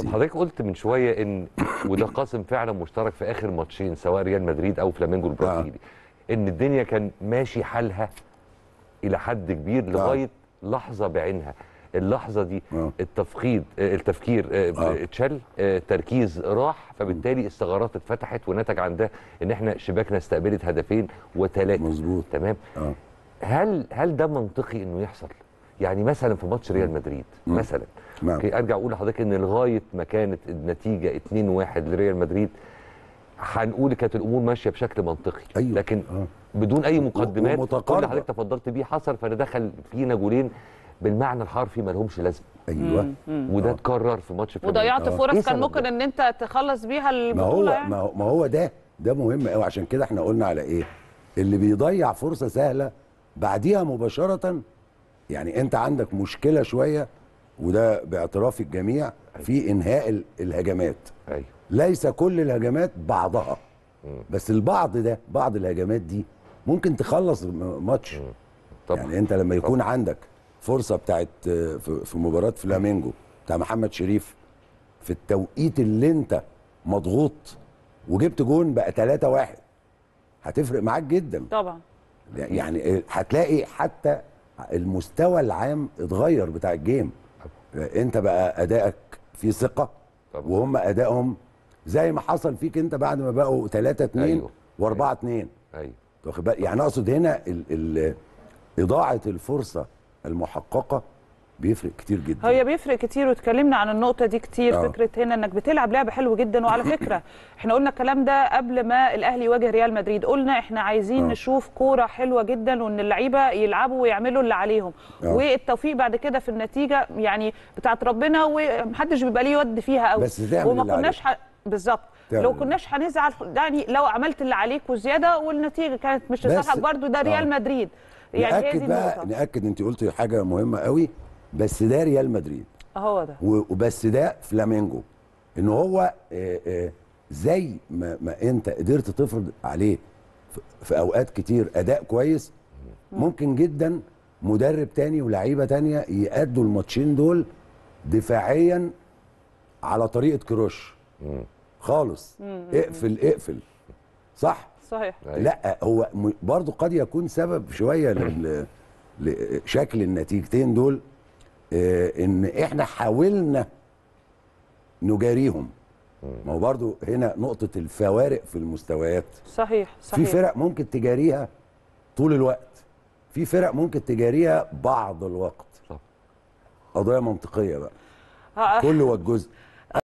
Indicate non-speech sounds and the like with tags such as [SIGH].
طب حضرتك قلت من شويه ان وده قاسم فعلا مشترك في اخر ماتشين سواء ريال مدريد او فلامينجو البرازيلي آه. ان الدنيا كان ماشي حالها الى حد كبير آه. لغايه لحظه بعينها اللحظه دي آه. التفقيد التفكير اتشل التركيز راح فبالتالي الثغرات اتفتحت ونتج عن ده ان احنا شباكنا استقبلت هدفين وثلاثه مظبوط تمام هل هل ده منطقي انه يحصل يعني مثلا في ماتش ريال مدريد مثلا نعم. ارجع اقول لحضرتك ان لغايه ما كانت النتيجه 2-1 لريال مدريد هنقول كانت الامور ماشيه بشكل منطقي أيوه. لكن آه. بدون اي مقدمات كل اللي حضرتك تفضلت بيه حصل فدخل فينا جولين بالمعنى الحرفي ما لهمش لازمه ايوه وده آه. اتكرر في ماتش وضيعت آه. فرص إيه كان ممكن ان انت تخلص بيها البطوله ما هو يعني. ما هو, ما هو ده ده مهم قوي عشان كده احنا قلنا على ايه اللي بيضيع فرصه سهله بعديها مباشره يعني انت عندك مشكله شويه وده باعتراف الجميع أيوة. في انهاء الهجمات أيوه. ليس كل الهجمات بعضها بس البعض ده بعض الهجمات دي ممكن تخلص ماتش يعني انت لما يكون عندك فرصه بتاعت آه، في مباراه فلامينجو بتاع محمد شريف في التوقيت اللي انت مضغوط وجبت جون بقى 3 1 هتفرق معاك جدا طبعا يعني هتلاقي حتى المستوى العام اتغير بتاع الجيم انت بقى ادائك في ثقه طبعا. وهم ادائهم زي ما حصل فيك انت بعد ما بقوا 3 2 و و4 2 ايوه واخد بالك يعني اقصد هنا ال ال اضاعه الفرصه المحققه بيفرق كتير جدا هي بيفرق كتير واتكلمنا عن النقطه دي كتير آه. فكره هنا انك بتلعب لعبه حلوه جدا وعلى [COUGHS] فكره احنا قلنا الكلام ده قبل ما الاهلي يواجه ريال مدريد قلنا احنا عايزين آه. نشوف كوره حلوه جدا وان اللعيبه يلعبوا ويعملوا اللي عليهم آه. والتوفيق بعد كده في النتيجه يعني بتاعت ربنا ومحدش بيبقى ليه يود فيها قوي بس وما كناش بالظبط لو كناش هنزعل يعني لو عملت اللي عليك وزياده والنتيجه كانت مش لصالحك برضه ده آه. ريال آه. مدريد يعني نأكد بقى نأكد انت قلتي حاجه مهمه قوي بس ده ريال مدريد هو ده وبس ده فلامينجو ان هو آه، آه، زي ما, ما انت قدرت تفرض عليه في اوقات كتير اداء كويس ممكن جدا مدرب تاني ولاعيبه تانيه يأدوا الماتشين دول دفاعيا على طريقه كروش خالص اقفل اقفل صح صحيح أيوة. لا هو برضو قد يكون سبب شويه لشكل النتيجتين دول آه، ان احنا حاولنا نجاريهم ما هو برضه هنا نقطه الفوارق في المستويات صحيح صحيح في فرق ممكن تجاريها طول الوقت في فرق ممكن تجاريها بعض الوقت قضيه منطقيه بقى آه، كل والجزء